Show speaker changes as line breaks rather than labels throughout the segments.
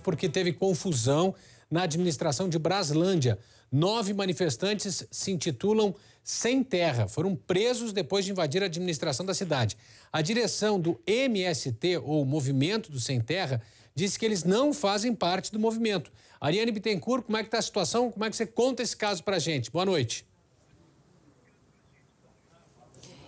porque teve confusão na administração de Braslândia. Nove manifestantes se intitulam Sem Terra. Foram presos depois de invadir a administração da cidade. A direção do MST, ou Movimento do Sem Terra, disse que eles não fazem parte do movimento. Ariane Bittencourt, como é que está a situação? Como é que você conta esse caso para gente? Boa noite.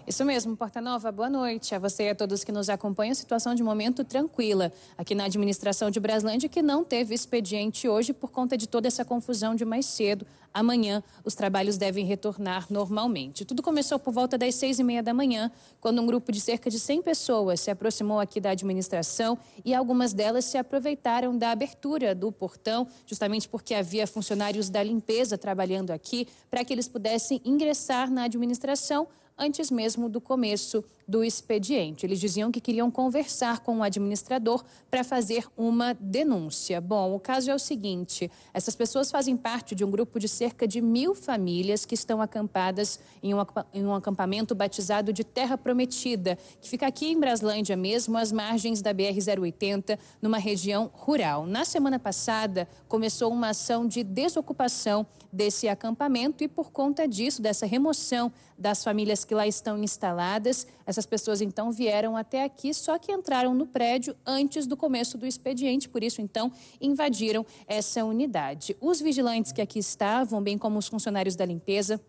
Isso mesmo, Porta Nova, boa noite. A você e a todos que nos acompanham, situação de momento tranquila aqui na administração de Braslândia, que não teve expediente hoje por conta de toda essa confusão de mais cedo Amanhã, os trabalhos devem retornar normalmente. Tudo começou por volta das seis e meia da manhã, quando um grupo de cerca de 100 pessoas se aproximou aqui da administração e algumas delas se aproveitaram da abertura do portão, justamente porque havia funcionários da limpeza trabalhando aqui, para que eles pudessem ingressar na administração antes mesmo do começo do expediente. Eles diziam que queriam conversar com o administrador para fazer uma denúncia. Bom, o caso é o seguinte: essas pessoas fazem parte de um grupo de cerca de mil famílias que estão acampadas em um, acampamento batizado de Terra Prometida, que fica aqui em Braslândia mesmo, às margens da BR-080, numa região rural. Na semana passada, começou uma ação de desocupação desse acampamento e, por conta disso, dessa remoção das famílias que lá estão instaladas, essas pessoas então vieram até aqui, só que entraram no prédio antes do começo do expediente, por isso, então, invadiram essa unidade. Os vigilantes que aqui estavam estavam, bem como os funcionários da limpeza,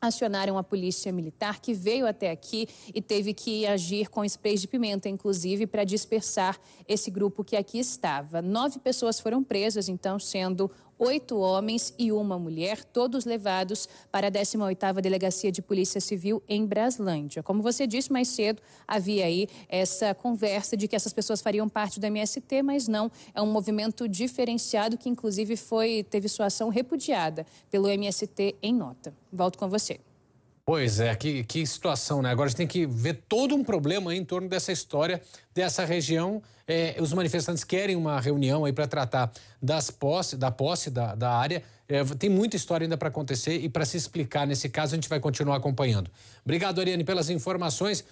acionaram a polícia militar que veio até aqui e teve que agir com sprays de pimenta, inclusive, para dispersar esse grupo que aqui estava. Nove pessoas foram presas, então, sendo oito homens e uma mulher, todos levados para a 18ª Delegacia de Polícia Civil em Braslândia. Como você disse mais cedo, havia aí essa conversa de que essas pessoas fariam parte do MST, mas não, é um movimento diferenciado que inclusive foi teve sua ação repudiada pelo MST em nota. Volto com você.
Pois é, que, que situação, né? Agora a gente tem que ver todo um problema em torno dessa história, dessa região. É, os manifestantes querem uma reunião aí para tratar das posse, da posse da, da área. É, tem muita história ainda para acontecer e para se explicar nesse caso a gente vai continuar acompanhando. Obrigado, Ariane, pelas informações.